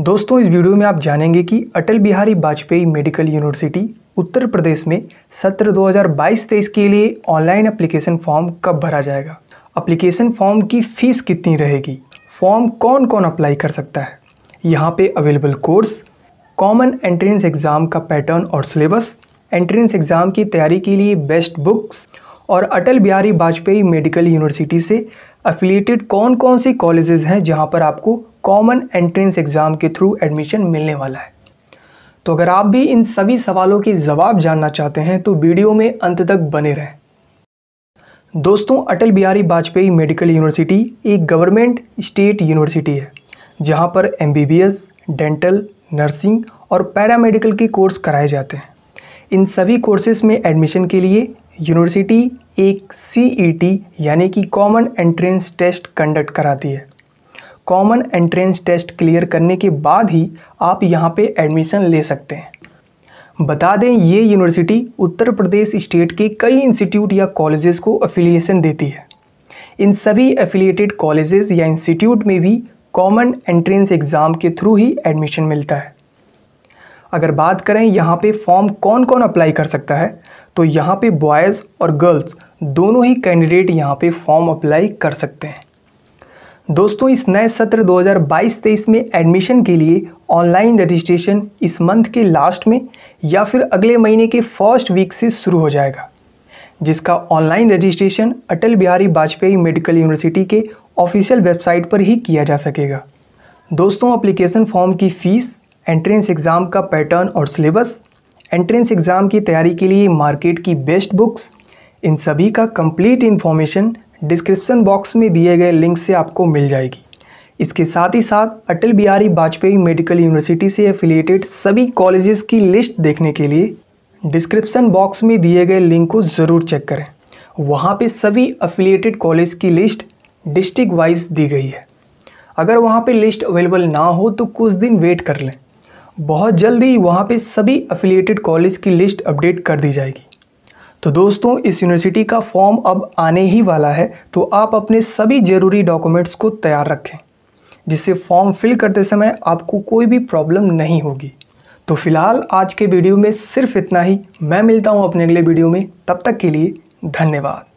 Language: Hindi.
दोस्तों इस वीडियो में आप जानेंगे कि अटल बिहारी वाजपेयी मेडिकल यूनिवर्सिटी उत्तर प्रदेश में सत्र 2022-23 के लिए ऑनलाइन एप्लीकेशन फॉर्म कब भरा जाएगा एप्लीकेशन फॉर्म की फ़ीस कितनी रहेगी फॉर्म कौन कौन अप्लाई कर सकता है यहाँ पे available course common entrance exam का पैटर्न और सिलेबस एंट्रेंस एग्ज़ाम की तैयारी के लिए बेस्ट बुक्स और अटल बिहारी वाजपेयी मेडिकल यूनिवर्सिटी से अफिलिएटेड कौन कौन सी कॉलेजेस हैं जहां पर आपको कॉमन एंट्रेंस एग्ज़ाम के थ्रू एडमिशन मिलने वाला है तो अगर आप भी इन सभी सवालों के जवाब जानना चाहते हैं तो वीडियो में अंत तक बने रहें दोस्तों अटल बिहारी वाजपेयी मेडिकल यूनिवर्सिटी एक गवर्नमेंट स्टेट यूनिवर्सिटी है जहां पर एम डेंटल नर्सिंग और पैरामेडिकल के कोर्स कराए जाते हैं इन सभी कोर्सेज में एडमिशन के लिए यूनिवर्सिटी एक सी e यानी कि कॉमन एंट्रेंस टेस्ट कंडक्ट कराती है कॉमन एंट्रेंस टेस्ट क्लियर करने के बाद ही आप यहाँ पे एडमिशन ले सकते हैं बता दें ये यूनिवर्सिटी उत्तर प्रदेश स्टेट के कई इंस्टीट्यूट या कॉलेजेस को अफिलिएशन देती है इन सभी एफिलिएटेड कॉलेजेस या इंस्टीट्यूट में भी कॉमन एंट्रेंस एग्ज़ाम के थ्रू ही एडमिशन मिलता है अगर बात करें यहाँ पे फॉर्म कौन कौन अप्लाई कर सकता है तो यहाँ पे बॉयज़ और गर्ल्स दोनों ही कैंडिडेट यहाँ पे फॉर्म अप्लाई कर सकते हैं दोस्तों इस नए सत्र 2022-23 में एडमिशन के लिए ऑनलाइन रजिस्ट्रेशन इस मंथ के लास्ट में या फिर अगले महीने के फर्स्ट वीक से शुरू हो जाएगा जिसका online registration Atal Bihari Vajpayee medical university के ऑफिशियल वेबसाइट पर ही किया जा सकेगा दोस्तों अप्लीकेशन फॉर्म की फ़ीस एंट्रेंस एग्ज़ाम का पैटर्न और सिलेबस एंट्रेंस एग्ज़ाम की तैयारी के लिए मार्केट की बेस्ट बुक्स इन सभी का कंप्लीट इन्फॉर्मेशन डिस्क्रिप्सन बॉक्स में दिए गए लिंक से आपको मिल जाएगी इसके साथ ही साथ अटल बिहारी वाजपेयी मेडिकल यूनिवर्सिटी से एफिलिएटेड सभी कॉलेजेस की लिस्ट देखने के लिए डिस्क्रिप्सन बॉक्स में दिए गए लिंक को ज़रूर चेक करें वहाँ पे सभी अफिलिएटेड कॉलेज की लिस्ट डिस्ट्रिक्ट वाइज दी गई है अगर वहाँ पे लिस्ट अवेलेबल ना हो तो कुछ दिन वेट कर लें बहुत जल्दी वहाँ पे सभी अफिलिएटेड कॉलेज की लिस्ट अपडेट कर दी जाएगी तो दोस्तों इस यूनिवर्सिटी का फॉर्म अब आने ही वाला है तो आप अपने सभी ज़रूरी डॉक्यूमेंट्स को तैयार रखें जिससे फॉर्म फिल करते समय आपको कोई भी प्रॉब्लम नहीं होगी तो फिलहाल आज के वीडियो में सिर्फ इतना ही मैं मिलता हूँ अपने अगले वीडियो में तब तक के लिए धन्यवाद